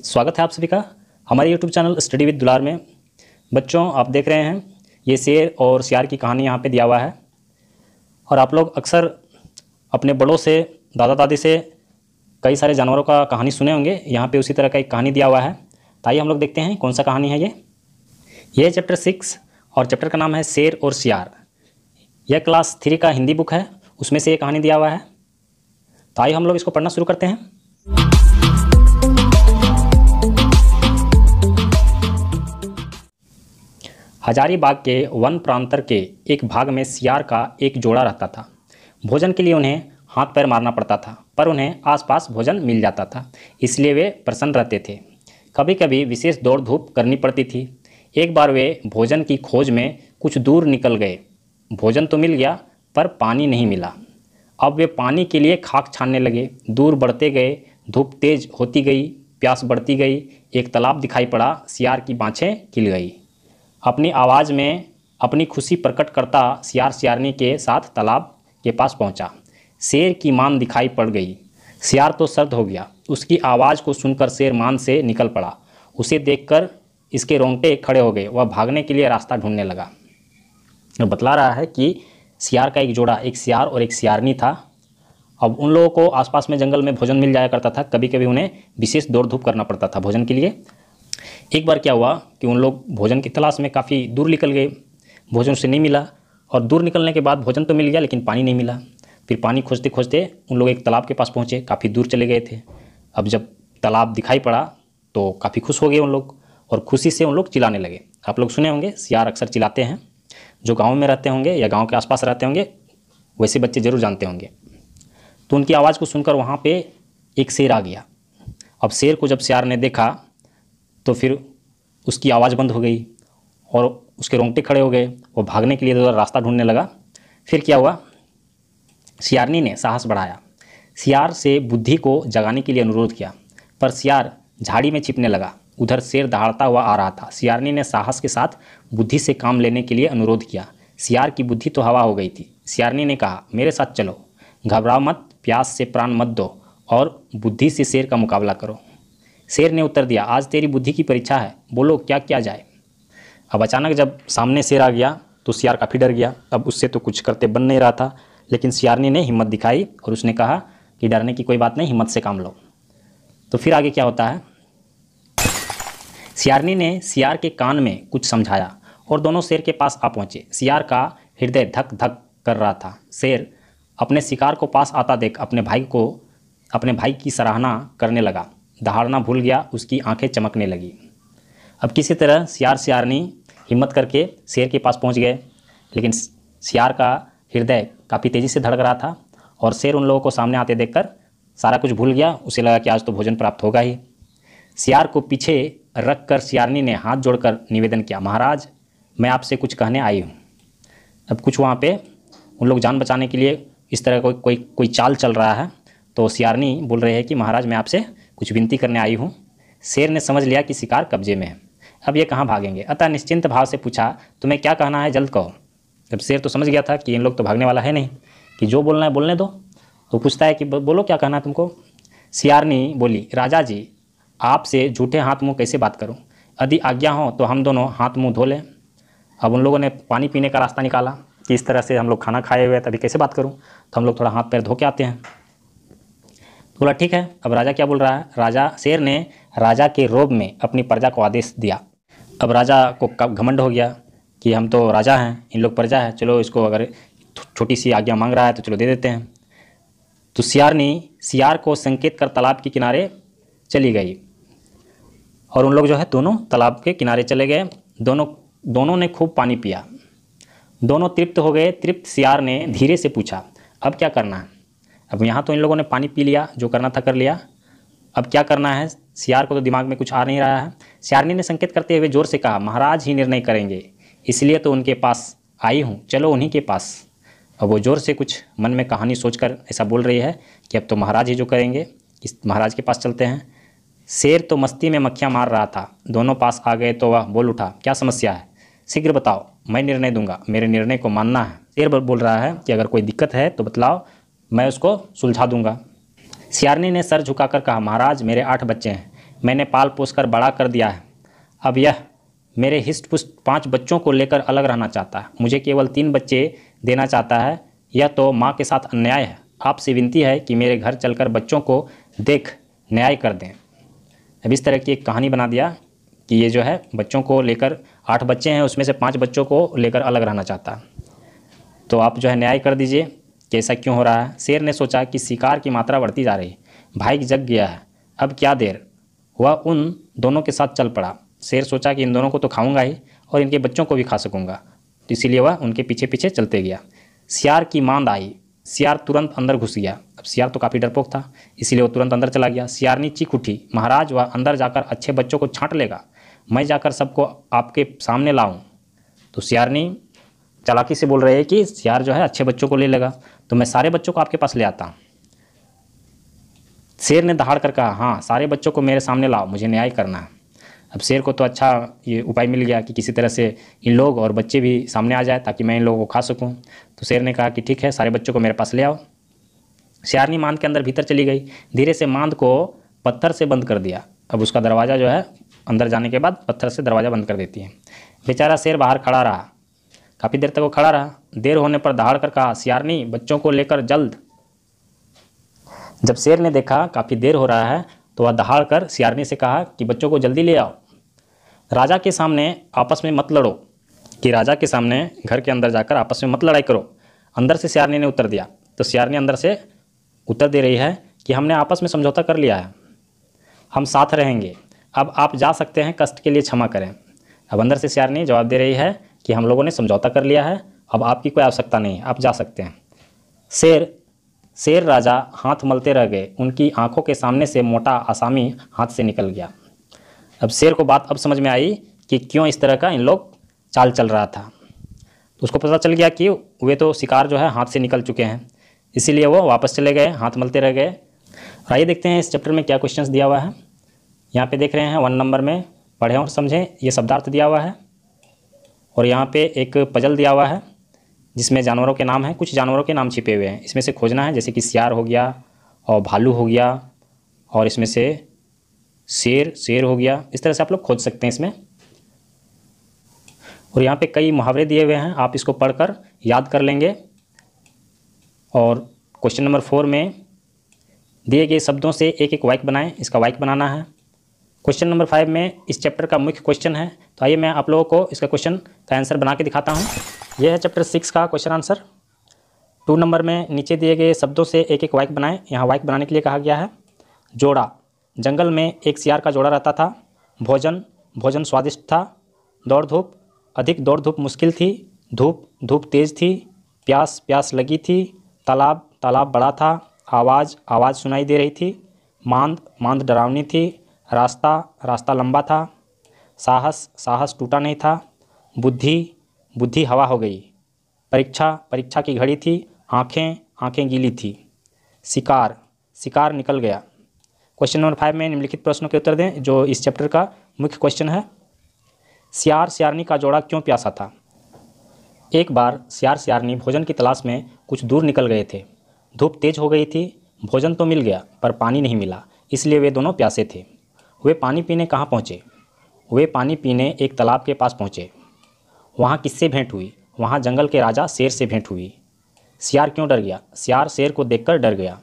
स्वागत है आप सभी का हमारे YouTube चैनल स्टडी विद दुलार में बच्चों आप देख रहे हैं ये शेर और सियार की कहानी यहाँ पे दिया हुआ है और आप लोग अक्सर अपने बड़ों से दादा दादी से कई सारे जानवरों का कहानी सुने होंगे यहाँ पे उसी तरह का एक कहानी दिया हुआ है तो आइए हम लोग देखते हैं कौन सा कहानी है ये ये चैप्टर सिक्स और चैप्टर का नाम है शेर और सियार यह क्लास थ्री का हिंदी बुक है उसमें से ये कहानी दिया हुआ है तो आइए हम लोग इसको पढ़ना शुरू करते हैं हजारीबाग के वन प्रांतर के एक भाग में सियार का एक जोड़ा रहता था भोजन के लिए उन्हें हाथ पैर मारना पड़ता था पर उन्हें आसपास भोजन मिल जाता था इसलिए वे प्रसन्न रहते थे कभी कभी विशेष दौड़ धूप करनी पड़ती थी एक बार वे भोजन की खोज में कुछ दूर निकल गए भोजन तो मिल गया पर पानी नहीं मिला अब वे पानी के लिए खाक छानने लगे दूर बढ़ते गए धूप तेज होती गई प्यास बढ़ती गई एक तालाब दिखाई पड़ा सियार की बाँछें खिल गई अपनी आवाज़ में अपनी खुशी प्रकट करता सियार सियारनी के साथ तालाब के पास पहुंचा। शेर की मान दिखाई पड़ गई सियार तो सर्द हो गया उसकी आवाज़ को सुनकर शेर मान से निकल पड़ा उसे देखकर इसके रोंगटे खड़े हो गए वह भागने के लिए रास्ता ढूंढने लगा और बतला रहा है कि सियार का एक जोड़ा एक सियार और एक सियारनी था अब उन लोगों को आसपास में जंगल में भोजन मिल जाया करता था कभी कभी उन्हें विशेष दौड़ धूप करना पड़ता था भोजन के लिए एक बार क्या हुआ कि उन लोग भोजन की तलाश में काफ़ी दूर निकल गए भोजन से नहीं मिला और दूर निकलने के बाद भोजन तो मिल गया लेकिन पानी नहीं मिला फिर पानी खोजते खोजते उन लोग एक तालाब के पास पहुँचे काफ़ी दूर चले गए थे अब जब तालाब दिखाई पड़ा तो काफ़ी खुश हो गए उन लोग और खुशी से उन लोग चिल्लाने लगे आप लोग सुने होंगे सियार अक्सर चिलाते हैं जो गाँव में रहते होंगे या गाँव के आसपास रहते होंगे वैसे बच्चे ज़रूर जानते होंगे तो उनकी आवाज़ को सुनकर वहाँ पर एक शेर आ गया अब शेर को जब सियार ने देखा तो फिर उसकी आवाज़ बंद हो गई और उसके रोंगटे खड़े हो गए वो भागने के लिए इधर तो रास्ता ढूंढने लगा फिर क्या हुआ सियारनी ने साहस बढ़ाया सियार से बुद्धि को जगाने के लिए अनुरोध किया पर सियार झाड़ी में छिपने लगा उधर शेर दहाड़ता हुआ आ रहा था सियारनी ने साहस के साथ बुद्धि से काम लेने के लिए अनुरोध किया सियार की बुद्धि तो हवा हो गई थी सियारनी ने कहा मेरे साथ चलो घबराओ मत प्यास से प्राण मत दो और बुद्धि से शेर का मुकाबला करो शेर ने उत्तर दिया आज तेरी बुद्धि की परीक्षा है बोलो क्या किया जाए अब अचानक जब सामने शेर आ गया तो सियार काफ़ी डर गया अब उससे तो कुछ करते बन नहीं रहा था लेकिन सियारनी ने हिम्मत दिखाई और उसने कहा कि डरने की कोई बात नहीं हिम्मत से काम लो तो फिर आगे क्या होता है सियारनी ने सियार के कान में कुछ समझाया और दोनों शेर के पास आ पहुँचे सियार का हृदय धक धक कर रहा था शेर अपने शिकार को पास आता देख अपने भाई को अपने भाई की सराहना करने लगा धारणा भूल गया उसकी आंखें चमकने लगी अब किसी तरह सियार सियारनी हिम्मत करके शेर के पास पहुंच गए लेकिन सियार का हृदय काफ़ी तेज़ी से धड़क रहा था और शेर उन लोगों को सामने आते देखकर सारा कुछ भूल गया उसे लगा कि आज तो भोजन प्राप्त होगा ही सियार को पीछे रख कर सियारनी ने हाथ जोड़कर निवेदन किया महाराज मैं आपसे कुछ कहने आई हूँ अब कुछ वहाँ पे उन लोग जान बचाने के लिए इस तरह कोई कोई कोई चाल चल रहा है तो सियारनी बोल रहे हैं कि महाराज मैं आपसे कुछ विनती करने आई हूँ शेर ने समझ लिया कि शिकार कब्जे में है अब ये कहाँ भागेंगे अतः निश्चिंत भाव से पूछा तुम्हें क्या कहना है जल्द कहो जब शेर तो समझ गया था कि इन लोग तो भागने वाला है नहीं कि जो बोलना है बोलने दो तो पूछता है कि बोलो क्या कहना है तुमको सियारनी बोली राजा जी आपसे झूठे हाथ मुँह कैसे बात करूँ यदि आज्ञा हो तो हम दोनों हाथ मुँह धो लें अब उन लोगों ने पानी पीने का रास्ता निकाला कि इस तरह से हम लोग खाना खाए हुए तभी कैसे बात करूँ तो हम लोग थोड़ा हाथ पैर धो के आते हैं बोला ठीक है अब राजा क्या बोल रहा है राजा शेर ने राजा के रोब में अपनी प्रजा को आदेश दिया अब राजा को घमंड हो गया कि हम तो राजा हैं इन लोग प्रजा है चलो इसको अगर छोटी सी आज्ञा मांग रहा है तो चलो दे देते हैं तो सियार ने सियार को संकेत कर तालाब के किनारे चली गई और उन लोग जो है दोनों तालाब के किनारे चले गए दोनों दोनों ने खूब पानी पिया दोनों तृप्त हो गए तृप्त सियार ने धीरे से पूछा अब क्या करना है अब यहाँ तो इन लोगों ने पानी पी लिया जो करना था कर लिया अब क्या करना है सियार को तो दिमाग में कुछ आ नहीं रहा है सियारनी ने संकेत करते हुए जोर से कहा महाराज ही निर्णय करेंगे इसलिए तो उनके पास आई हूँ चलो उन्हीं के पास अब वो ज़ोर से कुछ मन में कहानी सोचकर ऐसा बोल रही है कि अब तो महाराज ही जो करेंगे इस महाराज के पास चलते हैं शेर तो मस्ती में मक्खियाँ मार रहा था दोनों पास आ गए तो वह बोल उठा क्या समस्या है शीघ्र बताओ मैं निर्णय दूंगा मेरे निर्णय को मानना है शेर बोल रहा है कि अगर कोई दिक्कत है तो बतलाओ मैं उसको सुलझा दूंगा सियारनी ने सर झुकाकर कहा महाराज मेरे आठ बच्चे हैं मैंने पाल पोस कर बड़ा कर दिया है अब यह मेरे हिस्ट पुष्ट पाँच बच्चों को लेकर अलग रहना चाहता है मुझे केवल तीन बच्चे देना चाहता है यह तो माँ के साथ अन्याय है आपसे विनती है कि मेरे घर चलकर बच्चों को देख न्याय कर दें अब इस तरह की एक कहानी बना दिया कि ये जो है बच्चों को लेकर आठ बच्चे हैं उसमें से पाँच बच्चों को लेकर अलग रहना चाहता है तो आप जो है न्याय कर दीजिए कि ऐसा क्यों हो रहा है शेर ने सोचा कि शिकार की मात्रा बढ़ती जा रही भाई जग गया है अब क्या देर वह उन दोनों के साथ चल पड़ा शेर सोचा कि इन दोनों को तो खाऊंगा ही और इनके बच्चों को भी खा सकूंगा तो इसीलिए वह उनके पीछे पीछे चलते गया सियार की मांद आई सियार तुरंत अंदर घुस गया अब सियार तो काफ़ी डरपोक था इसीलिए वह तुरंत अंदर चला गया सियारनी चीख उठी महाराज वह अंदर जाकर अच्छे बच्चों को छाँट लेगा मैं जाकर सबको आपके सामने लाऊँ तो सियारनी चालाकी से बोल रहे हैं कि सियार जो है अच्छे बच्चों को ले लेगा तो मैं सारे बच्चों को आपके पास ले आता शेर ने दहाड़ कर कहा हाँ सारे बच्चों को मेरे सामने लाओ मुझे न्याय करना है अब शेर को तो अच्छा ये उपाय मिल गया कि किसी तरह से इन लोग और बच्चे भी सामने आ जाए ताकि मैं इन लोगों को खा सकूं तो शेर ने कहा कि ठीक है सारे बच्चों को मेरे पास ले आओ सियारनी मांद के अंदर भीतर चली गई धीरे से मांद को पत्थर से बंद कर दिया अब उसका दरवाज़ा जो है अंदर जाने के बाद पत्थर से दरवाज़ा बंद कर देती है बेचारा शेर बाहर खड़ा रहा काफ़ी देर तक वो खड़ा रहा देर होने पर दहाड़ कर कहा सियारनी बच्चों को लेकर जल्द जब शेर ने देखा काफ़ी देर हो रहा है तो वह दहाड़ कर सियारनी से कहा कि बच्चों को जल्दी ले आओ राजा के सामने आपस में मत लड़ो कि राजा के सामने घर के अंदर जाकर आपस में मत लड़ाई करो अंदर से सियारनी ने उत्तर दिया तो सियारनी अंदर से उत्तर दे रही है कि हमने आपस में समझौता कर लिया है हम साथ रहेंगे अब आप जा सकते हैं कष्ट के लिए क्षमा करें अब अंदर से सियारनी जवाब दे रही है कि हम लोगों ने समझौता कर लिया है अब आपकी कोई आवश्यकता नहीं है आप जा सकते हैं शेर शेर राजा हाथ मलते रह गए उनकी आंखों के सामने से मोटा आसामी हाथ से निकल गया अब शेर को बात अब समझ में आई कि क्यों इस तरह का इन लोग चाल चल रहा था तो उसको पता चल गया कि वे तो शिकार जो है हाथ से निकल चुके हैं इसीलिए वो वापस चले गए हाथ मलते रह गए और आइए देखते हैं इस चैप्टर में क्या क्वेश्चंस दिया हुआ है यहाँ पे देख रहे हैं वन नंबर में पढ़ें और समझें ये शब्दार्थ दिया हुआ है और यहाँ पे एक पजल दिया हुआ है जिसमें जानवरों के नाम हैं कुछ जानवरों के नाम छिपे हुए हैं इसमें से खोजना है जैसे कि सियार हो गया और भालू हो गया और इसमें से शेर शेर हो गया इस तरह से आप लोग खोज सकते हैं इसमें और यहाँ पे कई मुहावरे दिए हुए हैं आप इसको पढ़कर याद कर लेंगे और क्वेश्चन नंबर फोर में दिए गए शब्दों से एक एक वाइक बनाएं इसका वाइक बनाना है क्वेश्चन नंबर फाइव में इस चैप्टर का मुख्य क्वेश्चन है तो आइए मैं आप लोगों को इसका क्वेश्चन का आंसर बना के दिखाता हूँ यह है चैप्टर सिक्स का क्वेश्चन आंसर टू नंबर में नीचे दिए गए शब्दों से एक एक वाइक बनाएं यहाँ वाइक बनाने के लिए कहा गया है जोड़ा जंगल में एक सियार का जोड़ा रहता था भोजन भोजन स्वादिष्ट था दौड़ धूप अधिक दौड़ धूप मुश्किल थी धूप धूप तेज़ थी प्यास प्यास लगी थी तालाब तालाब बड़ा था आवाज़ आवाज़ सुनाई दे रही थी मांद मांद डरावनी थी रास्ता रास्ता लंबा था साहस साहस टूटा नहीं था बुद्धि बुद्धि हवा हो गई परीक्षा परीक्षा की घड़ी थी आँखें आँखें गीली थी शिकार शिकार निकल गया क्वेश्चन नंबर फाइव में निम्नलिखित प्रश्नों के उत्तर दें जो इस चैप्टर का मुख्य क्वेश्चन है सियार सियारनी का जोड़ा क्यों प्यासा था एक बार सियार सियारनी भोजन की तलाश में कुछ दूर निकल गए थे धूप तेज हो गई थी भोजन तो मिल गया पर पानी नहीं मिला इसलिए वे दोनों प्यासे थे वे पानी पीने कहाँ पहुँचे वे पानी पीने एक तालाब के पास पहुँचे वहाँ किससे भेंट हुई वहाँ जंगल के राजा शेर से भेंट हुई सियार क्यों डर गया सियार शेर को देखकर डर गया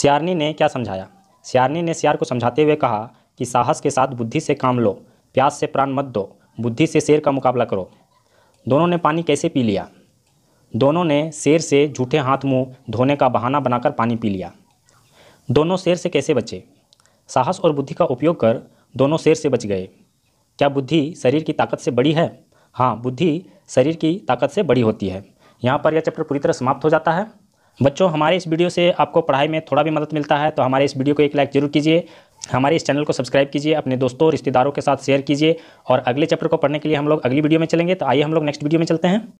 सियारनी ने क्या समझाया सियारनी ने सियार को समझाते हुए कहा कि साहस के साथ बुद्धि से काम लो प्यास से प्राण मत दो बुद्धि से शेर का मुकाबला करो दोनों ने पानी कैसे पी लिया दोनों ने शेर से झूठे हाथ मुंह धोने का बहाना बनाकर पानी पी लिया दोनों शेर से कैसे बचे साहस और बुद्धि का उपयोग कर दोनों शेर से बच गए क्या बुद्धि शरीर की ताकत से बड़ी है हाँ बुद्धि शरीर की ताकत से बड़ी होती है यहाँ पर यह चैप्टर पूरी तरह समाप्त हो जाता है बच्चों हमारे इस वीडियो से आपको पढ़ाई में थोड़ा भी मदद मिलता है तो हमारे इस वीडियो को एक लाइक जरूर कीजिए हमारे इस चैनल को सब्सक्राइब कीजिए अपने दोस्तों रिश्तेदारों के साथ शेयर कीजिए और अगले चैप्टर को पढ़ने के लिए हम लोग अगली वीडियो में चलेंगे तो आइए हम लोग नेक्स्ट वीडियो में चलते हैं